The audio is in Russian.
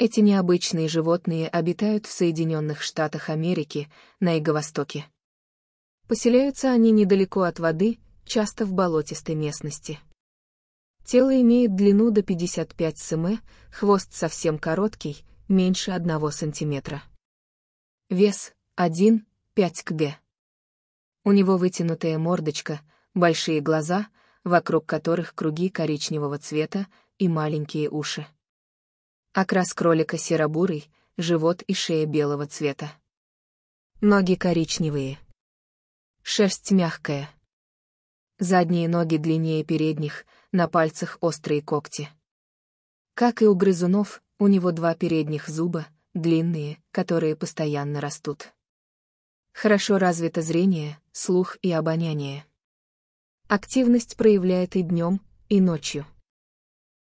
Эти необычные животные обитают в Соединенных Штатах Америки, на юго-востоке. Поселяются они недалеко от воды, часто в болотистой местности. Тело имеет длину до 55 см, хвост совсем короткий, меньше 1 см. Вес 1,5 кг. У него вытянутая мордочка, большие глаза, вокруг которых круги коричневого цвета и маленькие уши. Окрас кролика серо-бурый, живот и шея белого цвета. Ноги коричневые. Шерсть мягкая. Задние ноги длиннее передних, на пальцах острые когти. Как и у грызунов, у него два передних зуба, длинные, которые постоянно растут. Хорошо развито зрение, слух и обоняние. Активность проявляет и днем, и ночью.